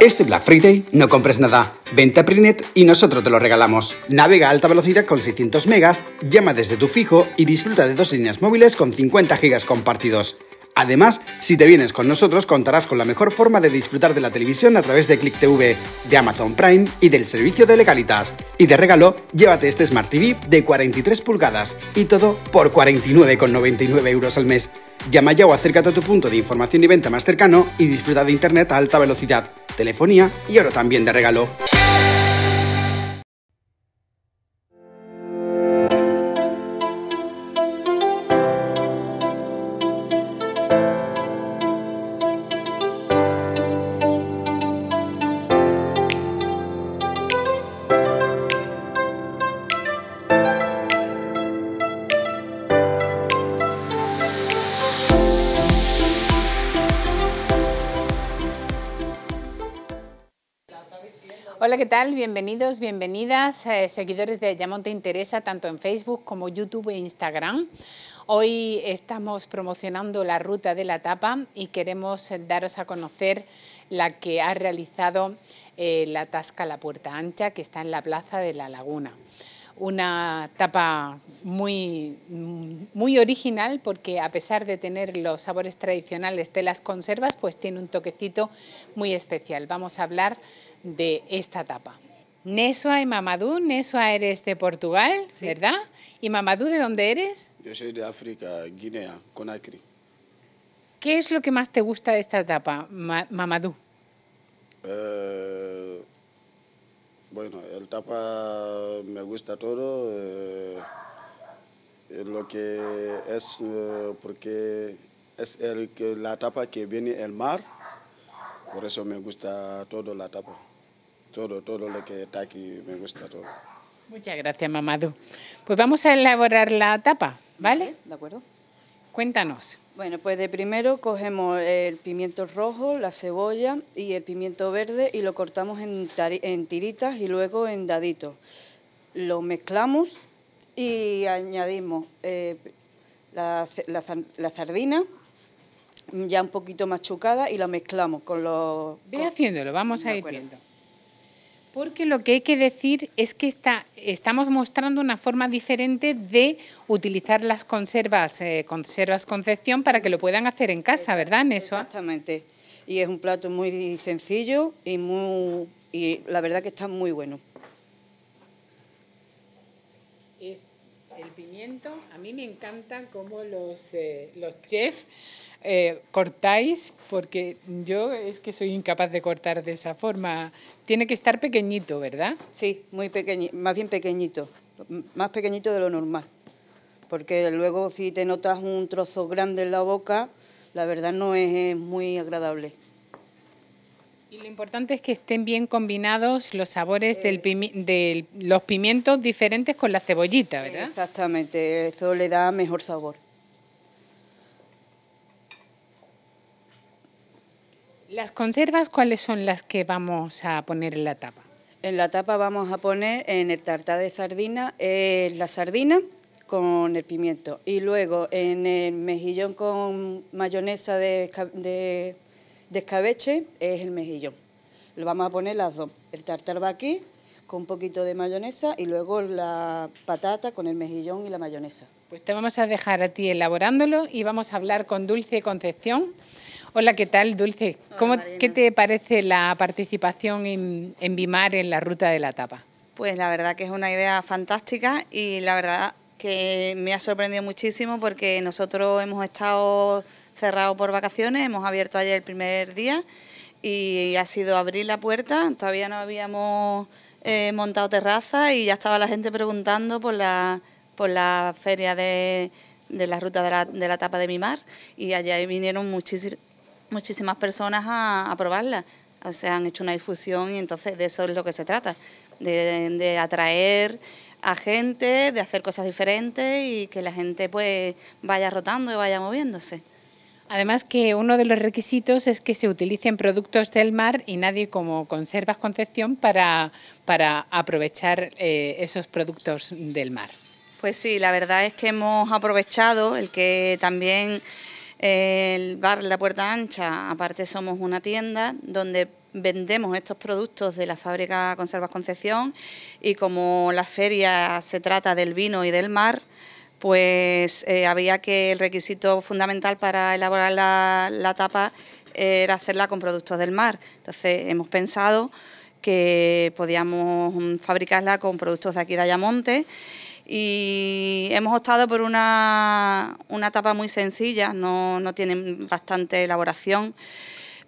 Este Black Friday no compres nada. Vente a Prinet y nosotros te lo regalamos. Navega a alta velocidad con 600 megas, llama desde tu fijo y disfruta de dos líneas móviles con 50 gigas compartidos. Además, si te vienes con nosotros contarás con la mejor forma de disfrutar de la televisión a través de ClickTV, de Amazon Prime y del servicio de Legalitas. Y de regalo, llévate este Smart TV de 43 pulgadas y todo por 49,99 euros al mes. Llama ya o acércate a tu punto de información y venta más cercano y disfruta de Internet a alta velocidad, telefonía y oro también de regalo. tal? Bienvenidos, bienvenidas, eh, seguidores de Ayamonte Interesa, tanto en Facebook como YouTube e Instagram. Hoy estamos promocionando la ruta de la tapa y queremos eh, daros a conocer la que ha realizado eh, la Tasca La Puerta Ancha, que está en la Plaza de la Laguna una tapa muy, mm, muy original porque a pesar de tener los sabores tradicionales de las conservas, pues tiene un toquecito muy especial. Vamos a hablar de esta etapa. Nesua y Mamadou, Nesua eres de Portugal, ¿verdad? ¿Y Mamadou de dónde eres? Yo soy de África, Guinea, Conakry. ¿Qué es lo que más te gusta de esta etapa, Mamadú? Mamadou? Eh, bueno, el tapa me gusta todo. Eh, lo que es eh, porque es el, la etapa que viene el mar, por eso me gusta todo la etapa todo, todo lo que está aquí me gusta todo. Muchas gracias, Mamadou. Pues vamos a elaborar la tapa, ¿vale? De acuerdo. Cuéntanos. Bueno, pues de primero cogemos el pimiento rojo, la cebolla y el pimiento verde y lo cortamos en, tiritas y luego en daditos. Lo mezclamos y añadimos eh, la, sardina ya un poquito machucada y lo mezclamos con los... Ve haciéndolo, vamos a ir viendo. Porque lo que hay que decir es que está, estamos mostrando una forma diferente de utilizar las conservas, eh, conservas Concepción, para que lo puedan hacer en casa, ¿verdad, eso Exactamente. Y es un plato muy sencillo y, muy, y la verdad que está muy bueno. Es el pimiento, a mí me encanta como los, eh, los chefs eh, cortáis, porque yo es que soy incapaz de cortar de esa forma. Tiene que estar pequeñito, ¿verdad? Sí, muy pequeñito, más bien pequeñito, más pequeñito de lo normal, porque luego si te notas un trozo grande en la boca, la verdad no es muy agradable. Y lo importante es que estén bien combinados los sabores del eh. de los pimientos diferentes con la cebollita, ¿verdad? Exactamente, eso le da mejor sabor. las conservas cuáles son las que vamos a poner en la tapa? En la tapa vamos a poner en el tartar de sardina eh, la sardina con el pimiento y luego en el mejillón con mayonesa de, de escabeche es el mejillón. Lo vamos a poner las dos. El tartar va aquí con un poquito de mayonesa y luego la patata con el mejillón y la mayonesa. Pues te vamos a dejar a ti elaborándolo y vamos a hablar con Dulce Concepción Hola, ¿qué tal, Dulce? ¿Cómo, ¿Qué te parece la participación en, en Bimar en la ruta de la tapa? Pues la verdad que es una idea fantástica y la verdad que me ha sorprendido muchísimo porque nosotros hemos estado cerrados por vacaciones, hemos abierto ayer el primer día y ha sido abrir la puerta, todavía no habíamos eh, montado terraza y ya estaba la gente preguntando por la, por la feria de, de la ruta de la, de la tapa de Bimar y allá vinieron muchísimos muchísimas personas a, probarla. O sea, han hecho una difusión y entonces de eso es lo que se trata, de, atraer a gente, de hacer cosas diferentes y que la gente pues vaya rotando y vaya moviéndose. Además que uno de los requisitos es que se utilicen productos del mar y nadie como Conservas Concepción para, para aprovechar eh, esos productos del mar. Pues sí, la verdad es que hemos aprovechado el que también el bar La Puerta Ancha, aparte somos una tienda donde vendemos estos productos de la fábrica Conservas Concepción y como la feria se trata del vino y del mar, pues eh, había que el requisito fundamental para elaborar la tapa era hacerla con productos del mar. Entonces hemos pensado que podíamos fabricarla con productos de aquí de Ayamonte y hemos optado por una, tapa muy sencilla, no, no tiene bastante elaboración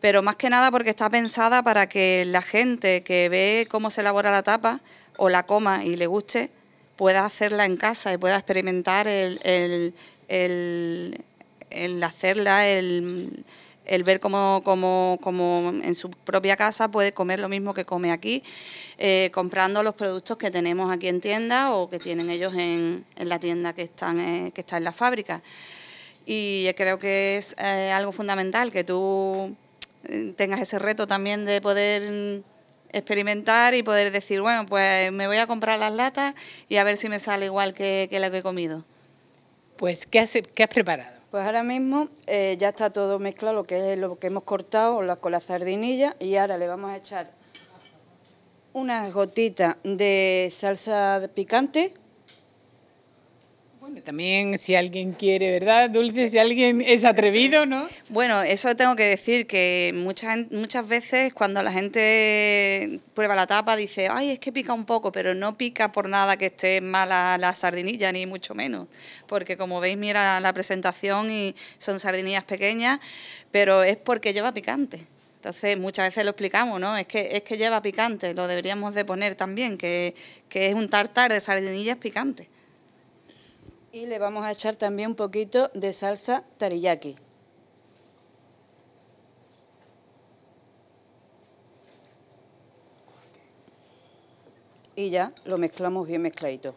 pero más que nada porque está pensada para que la gente que ve cómo se elabora la tapa o la coma y le guste, pueda hacerla en casa y pueda experimentar el, el, el, el hacerla, el, el ver cómo, como en su propia casa puede comer lo mismo que come aquí, eh, comprando los productos que tenemos aquí en tienda o que tienen ellos en, en la tienda que, están, eh, que está en la fábrica. Y creo que es eh, algo fundamental que tú tengas ese reto también de poder experimentar y poder decir, bueno, pues me voy a comprar las latas y a ver si me sale igual que, la que he comido. Pues, ¿qué has, qué has preparado? Pues ahora mismo eh, ya está todo mezclado, lo que es lo que hemos cortado la, con la sardinilla y ahora le vamos a echar unas gotitas de salsa picante también si alguien quiere, ¿verdad, Dulce? Si alguien es atrevido, ¿no? Bueno, eso tengo que decir, que muchas, muchas veces cuando la gente prueba la tapa dice, ay, es que pica un poco, pero no pica por nada que esté mala la sardinilla, ni mucho menos, porque como veis, mira la presentación y son sardinillas pequeñas, pero es porque lleva picante. Entonces, muchas veces lo explicamos, ¿no? Es que, es que lleva picante, lo deberíamos de poner también, que, que es un tartar de sardinillas picante. Y le vamos a echar también un poquito de salsa tariyaki. Y ya lo mezclamos bien mezcladito.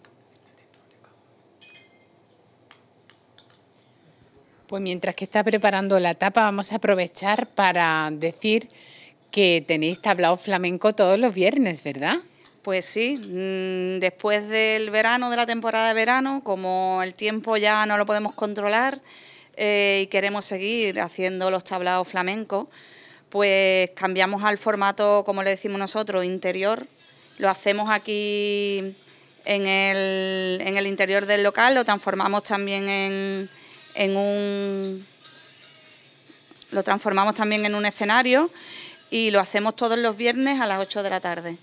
Pues mientras que está preparando la tapa, vamos a aprovechar para decir que tenéis tablao flamenco todos los viernes, ¿verdad? Pues sí, mm, después del verano, de la temporada de verano, como el tiempo ya no lo podemos controlar eh, y queremos seguir haciendo los tablados flamencos, pues cambiamos al formato, como le decimos nosotros, interior. Lo hacemos aquí en el, interior del local, lo transformamos también en, un lo transformamos también en un escenario y lo hacemos todos los viernes a las 8 de la tarde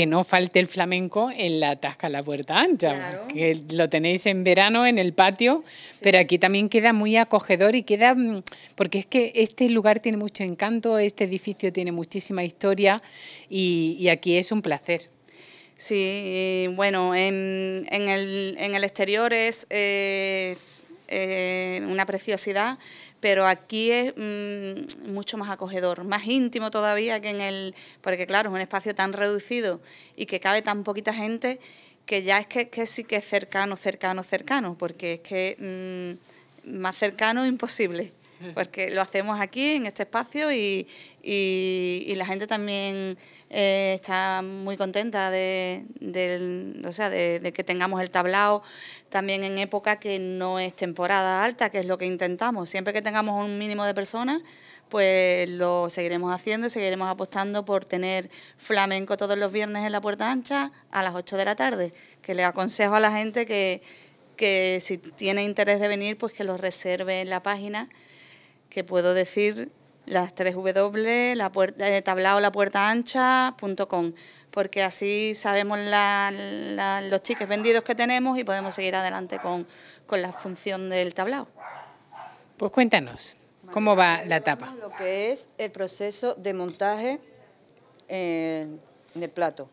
que no falte el flamenco en la Tasca La Puerta Ancha, que lo tenéis en verano en el patio, pero aquí también queda muy acogedor y queda, mm, porque es que este lugar tiene mucho encanto, este edificio tiene muchísima historia y, aquí es un placer. Sí, bueno, en, el, en el exterior es... Eh, eh, una preciosidad, pero aquí es mm, mucho más acogedor, más íntimo todavía que en el, porque claro, es un espacio tan reducido y que cabe tan poquita gente que ya es que, sí que es cercano, cercano, cercano, porque es que mm, más cercano imposible porque lo hacemos aquí en este espacio y, y, la gente también eh, está muy contenta de, o sea, de, que tengamos el tablao también en época que no es temporada alta, que es lo que intentamos. Siempre que tengamos un mínimo de personas, pues lo seguiremos haciendo y seguiremos apostando por tener flamenco todos los viernes en la Puerta Ancha a las 8 de la tarde, que le aconsejo a la gente que, que si tiene interés de venir, pues que lo reserve en la página, que puedo decir las tres W, la puerta, eh, tablao la puerta ancha.com, porque así sabemos la, los chiques vendidos que tenemos y podemos seguir adelante con, con la función del tablao. Pues cuéntanos, ¿cómo va la etapa? Lo que es el proceso de montaje eh, del plato.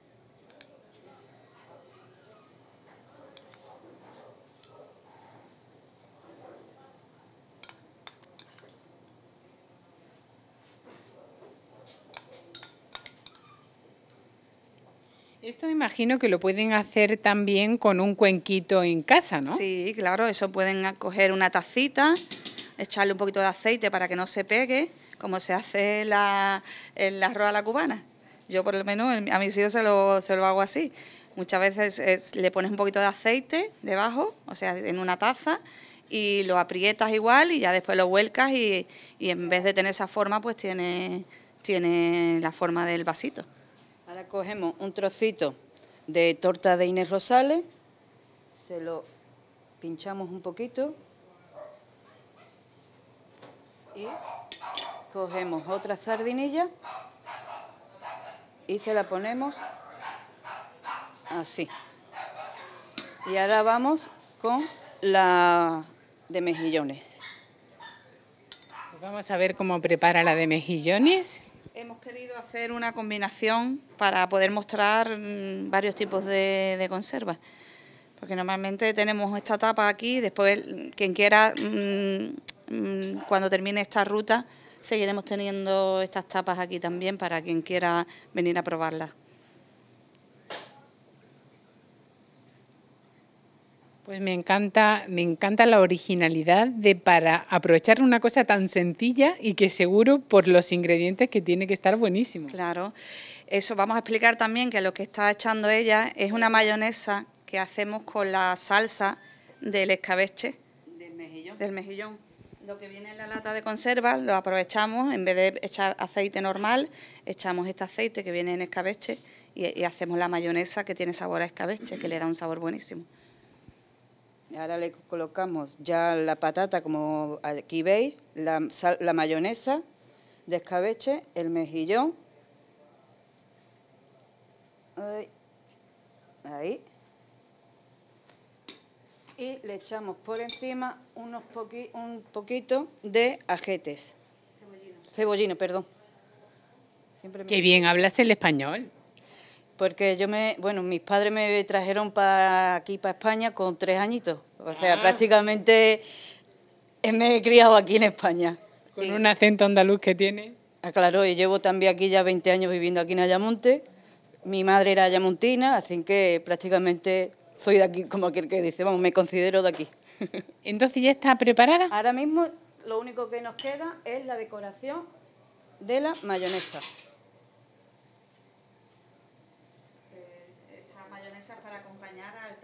Esto me imagino que lo pueden hacer también con un cuenquito en casa, ¿no? Sí, claro, eso pueden coger una tacita, echarle un poquito de aceite para que no se pegue, como se hace la, el arroz a la cubana. Yo por lo menos a mis hijos se lo, se lo hago así. Muchas veces le pones un poquito de aceite debajo, o sea, en una taza, y lo aprietas igual y ya después lo vuelcas y, y en vez de tener esa forma, pues tiene, tiene la forma del vasito. Ahora cogemos un trocito de torta de Inés Rosales, se lo pinchamos un poquito y cogemos otra sardinilla y se la ponemos así. Y ahora vamos con la de mejillones. Vamos a ver cómo prepara la de mejillones. Hemos querido hacer una combinación para poder mostrar mm, varios tipos de, conservas. Porque normalmente tenemos esta tapa aquí, después quien quiera, mm, mm, cuando termine esta ruta, seguiremos teniendo estas tapas aquí también para quien quiera venir a probarlas. Pues me encanta, me encanta la originalidad de para aprovechar una cosa tan sencilla y que seguro por los ingredientes que tiene que estar buenísimo. Claro, eso vamos a explicar también que lo que está echando ella es una mayonesa que hacemos con la salsa del escabeche. Del mejillón. Del mejillón. Lo que viene en la lata de conserva lo aprovechamos, en vez de echar aceite normal, echamos este aceite que viene en escabeche y, y hacemos la mayonesa que tiene sabor a escabeche, que le da un sabor buenísimo. Ahora le colocamos ya la patata, como aquí veis, la, mayonesa de escabeche, el mejillón. Ahí. Y le echamos por encima unos un poquito de ajetes. Cebollino. perdón. Qué bien, hablas el español porque yo me, bueno, mis padres me trajeron para aquí, para España, con tres añitos. O sea, ah. prácticamente eh, me he criado aquí en España. Con un acento andaluz que tiene. Aclaro, ah, claro, y llevo también aquí ya 20 años viviendo aquí en Ayamonte. Mi madre era ayamontina, así que prácticamente soy de aquí, como aquel que dice, vamos, me considero de aquí. Entonces, ¿ya está preparada? Ahora mismo lo único que nos queda es la decoración de la mayonesa.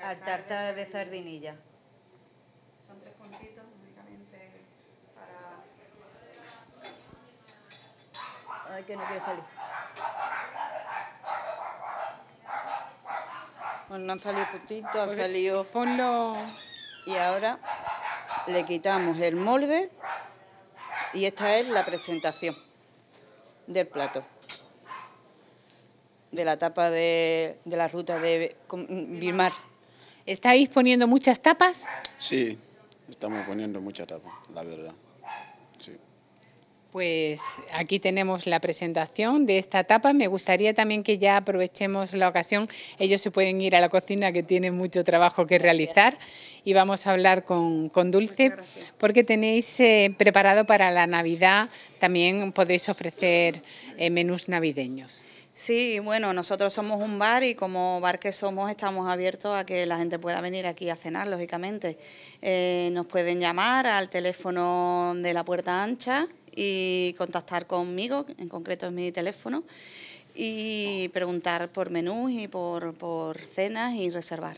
al tarta de sardinilla. Son tres puntitos únicamente para... Ay, que no quiere salir. ...pues no han salido puntitos, han salido... Ponlo... Y ahora le quitamos el molde y esta es la presentación del plato de la tapa de, de la ruta de Birmar. ¿Estáis poniendo muchas tapas? Sí, estamos poniendo muchas tapas, la verdad. Pues aquí tenemos la presentación de esta tapa. Me gustaría también que ya aprovechemos la ocasión. Ellos se pueden ir a la cocina que tienen mucho trabajo que realizar y vamos a hablar con, Dulce porque tenéis eh, preparado para la Navidad, también podéis ofrecer eh, menús navideños. Sí, bueno, nosotros somos un bar y como bar que somos estamos abiertos a que la gente pueda venir aquí a cenar, lógicamente. Eh, nos pueden llamar al teléfono de la puerta ancha y contactar conmigo, en concreto es mi teléfono, y preguntar por menús y por, por cenas y reservar.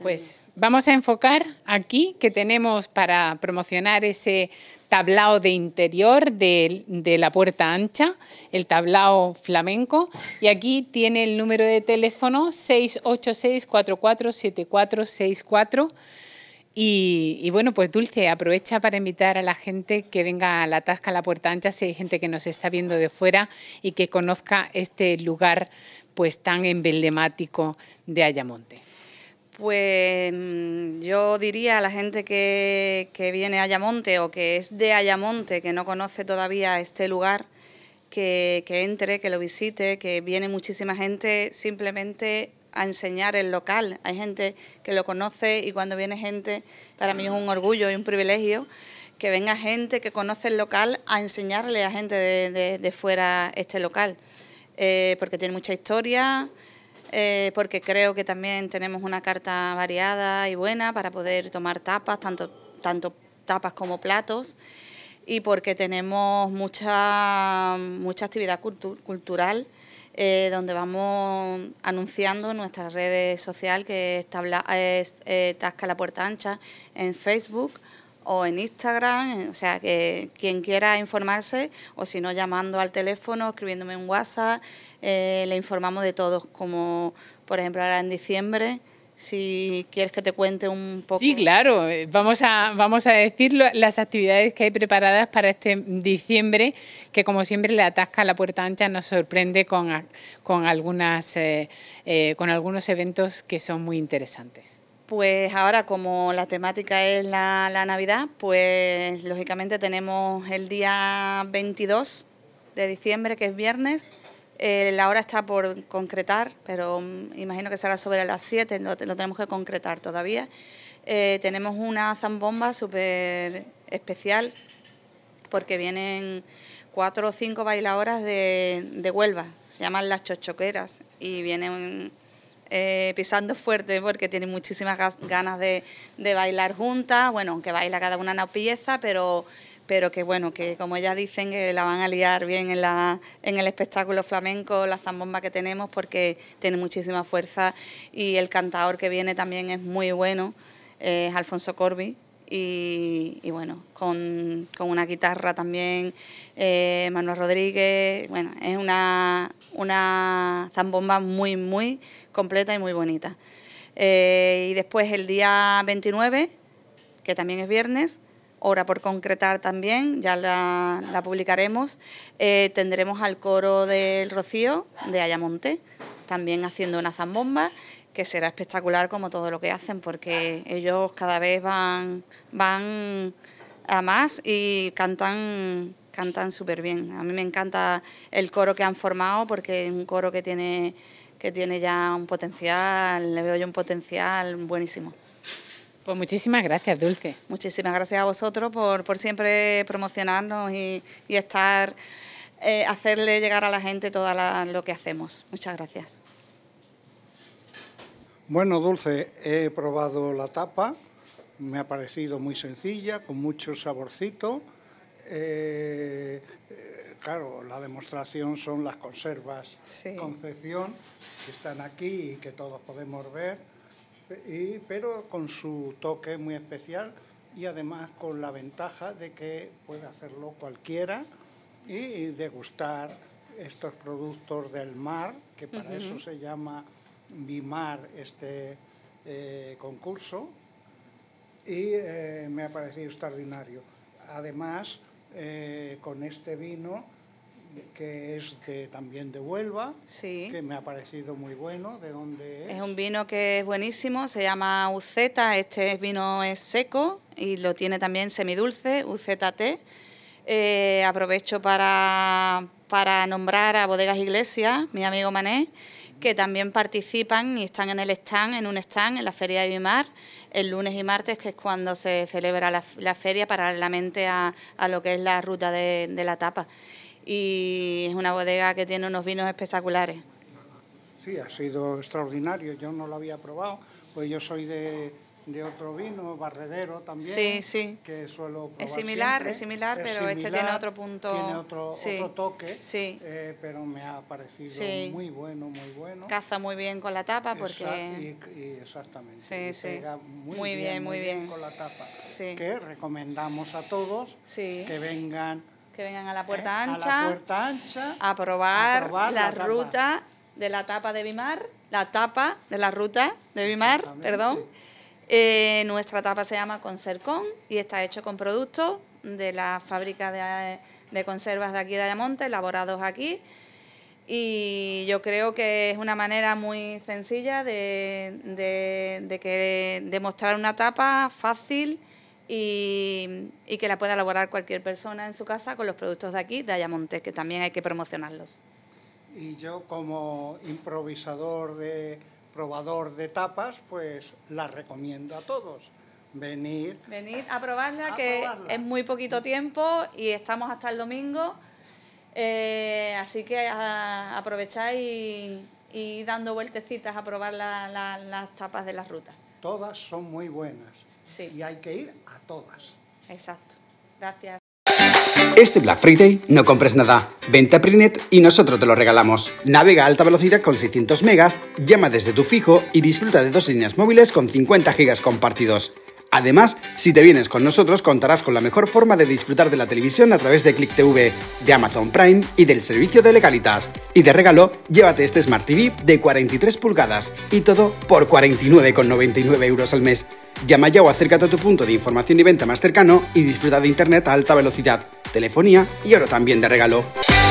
pues vamos a enfocar aquí que tenemos para promocionar ese tablao de interior de, la puerta ancha, el tablao flamenco. Y aquí tiene el número de teléfono 686-447464. Y, y bueno, pues Dulce, aprovecha para invitar a la gente que venga a la Tasca, a la Puerta Ancha, si hay gente que nos está viendo de fuera y que conozca este lugar pues tan emblemático de Ayamonte. Pues mm, yo diría a la gente que, viene a Ayamonte o que es de Ayamonte, que no conoce todavía este lugar, que, entre, que lo visite, que viene muchísima gente simplemente a enseñar el local. Hay gente que lo conoce y cuando viene gente, para mí es un orgullo y un privilegio que venga gente que conoce el local a enseñarle a gente de, fuera este local, eh, porque tiene mucha historia. Eh, porque creo que también tenemos una carta variada y buena para poder tomar tapas, tanto, tanto tapas como platos, y porque tenemos mucha, actividad cultural. Eh, donde vamos anunciando en nuestras redes sociales, que es, eh, Tasca la Puerta Ancha en Facebook o en Instagram, eh, o sea, que quien quiera informarse o si no llamando al teléfono, escribiéndome en WhatsApp, eh, le informamos de todos, como por ejemplo ahora en diciembre si quieres que te cuente un poco. Sí, claro, eh, vamos a, vamos a decir las actividades que hay preparadas para este diciembre, que como siempre le atasca la puerta ancha, nos sorprende con, con, algunas, con algunos eventos que son muy interesantes. Pues ahora, como la temática es la, Navidad, pues lógicamente tenemos el día 22 de diciembre, que es viernes. Eh, la hora está por concretar, pero mm, imagino que será sobre las 7, lo, tenemos que concretar todavía. Eh, tenemos una zambomba súper especial, porque vienen cuatro o cinco bailadoras de, de Huelva, se llaman las chochoqueras, y vienen eh, pisando fuerte porque tienen muchísimas ganas de, bailar juntas, bueno, que baila cada una una pieza, pero pero que bueno, que como ellas dicen que la van a liar bien en, la, en el espectáculo flamenco, la zambomba que tenemos, porque tiene muchísima fuerza y el cantador que viene también es muy bueno, es Alfonso Corbi Y, bueno, con, con, una guitarra también, eh, Manuel Rodríguez, bueno, es una, una zambomba muy, muy completa y muy bonita. Eh, y después el día 29, que también es viernes, hora por concretar también, ya la, publicaremos, eh, tendremos al coro del Rocío de Ayamonte, también haciendo una zambomba, que será espectacular como todo lo que hacen, porque ellos cada vez van, van a más y cantan cantan súper bien. A mí me encanta el coro que han formado porque es un coro que tiene que tiene ya un potencial, le veo yo un potencial buenísimo. Pues muchísimas gracias, Dulce. Muchísimas gracias a vosotros por, siempre promocionarnos y, estar, eh, hacerle llegar a la gente todo lo que hacemos. Muchas gracias. Bueno, Dulce, he probado la tapa, me ha parecido muy sencilla, con mucho saborcito. Eh, claro, la demostración son las conservas Concepción, que están aquí y que todos podemos ver, pero con su toque muy especial y además con la ventaja de que puede hacerlo cualquiera y degustar estos productos del mar, que para eso se llama Bimar este eh, concurso, y eh, me ha parecido extraordinario. Además, eh, con este vino que es de, también de Huelva, que me ha parecido muy bueno, de dónde es. Es un vino que es buenísimo, se llama UZ, este vino es seco y lo tiene también semidulce, UZT. Eh, aprovecho para, para, nombrar a Bodegas Iglesias, mi amigo Mané, que también participan y están en el stand, en un stand, en la Feria de Vimar el lunes y martes, que es cuando se celebra la, la feria paralelamente a, a, lo que es la ruta de la tapa. Y es una bodega que tiene unos vinos espectaculares. Sí, ha sido extraordinario, yo no lo había probado, pues yo soy de de otro vino, Barredero también. Que suelo Es similar, es similar, pero este tiene otro punto. Tiene otro, toque, sí. Eh, pero me ha parecido muy bueno, muy bueno. Caza muy bien con la tapa porque... exactamente. muy, bien, muy bien. con la tapa. Que recomendamos a todos que vengan... Que vengan a la ¿eh? puerta, ancha, a, probar la, la ruta de la tapa de Bimar, la tapa de la ruta de Bimar, perdón. Eh, nuestra tapa se llama Consercon y está hecho con productos de la fábrica de, conservas de aquí de Ayamonte, elaborados aquí. Y yo creo que es una manera muy sencilla de, de, que, mostrar una tapa fácil y, y, que la pueda elaborar cualquier persona en su casa con los productos de aquí, de Ayamonte, que también hay que promocionarlos. Y yo como improvisador de probador de tapas, pues la recomiendo a todos. Venir, Venir a probarla, que es muy poquito tiempo y estamos hasta el domingo. Eh, así que aprovecháis y, dando vueltecitas a probar las tapas de las rutas. Todas son muy buenas. Sí. Y hay que ir a todas. Exacto. Gracias. Este Black Friday no compres nada. Vente a Prinet y nosotros te lo regalamos. Navega a alta velocidad con 600 megas, llama desde tu fijo y disfruta de dos líneas móviles con 50 gigas compartidos. Además, si te vienes con nosotros contarás con la mejor forma de disfrutar de la televisión a través de ClickTV, de Amazon Prime y del servicio de Legalitas. Y de regalo, llévate este Smart TV de 43 pulgadas y todo por 49,99 euros al mes. Llama ya o acércate a tu punto de información y venta más cercano y disfruta de Internet a alta velocidad, telefonía y oro también de regalo.